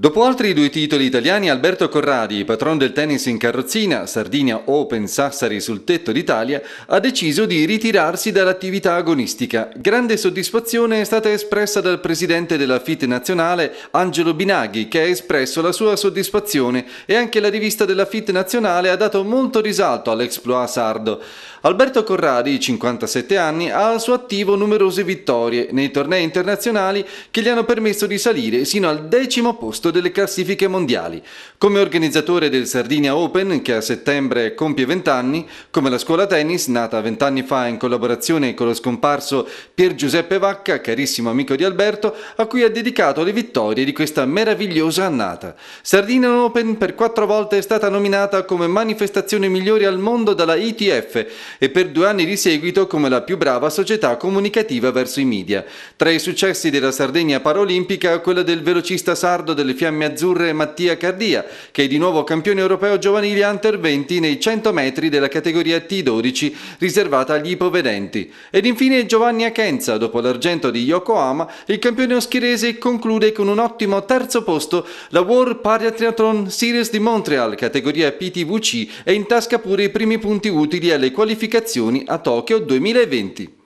Dopo altri due titoli italiani, Alberto Corradi, patron del tennis in carrozzina, Sardinia Open Sassari sul tetto d'Italia, ha deciso di ritirarsi dall'attività agonistica. Grande soddisfazione è stata espressa dal presidente della FIT nazionale, Angelo Binaghi, che ha espresso la sua soddisfazione e anche la rivista della FIT nazionale ha dato molto risalto all'exploit sardo. Alberto Corradi, 57 anni, ha al suo attivo numerose vittorie nei tornei internazionali che gli hanno permesso di salire sino al decimo posto alto delle classifiche mondiali. Come organizzatore del Sardinia Open, che a settembre compie 20 anni, come la scuola tennis, nata 20 anni fa in collaborazione con lo scomparso Pier Giuseppe Vacca, carissimo amico di Alberto, a cui ha dedicato le vittorie di questa meravigliosa annata. Sardinia Open per quattro volte è stata nominata come manifestazione migliore al mondo dalla ITF e per due anni di seguito come la più brava società comunicativa verso i media. Tra i successi della Sardegna Paralimpica, quella del velocista sardo delle Fiamme Azzurre Mattia Cardia, che è di nuovo campione europeo giovanile Hunter 20 nei 100 metri della categoria T12 riservata agli ipovedenti. Ed infine Giovanni Akenza, dopo l'argento di Yokohama, il campione oschirese conclude con un ottimo terzo posto la World Paratriathlon Series di Montreal, categoria PTVC, e in tasca pure i primi punti utili alle qualificazioni a Tokyo 2020.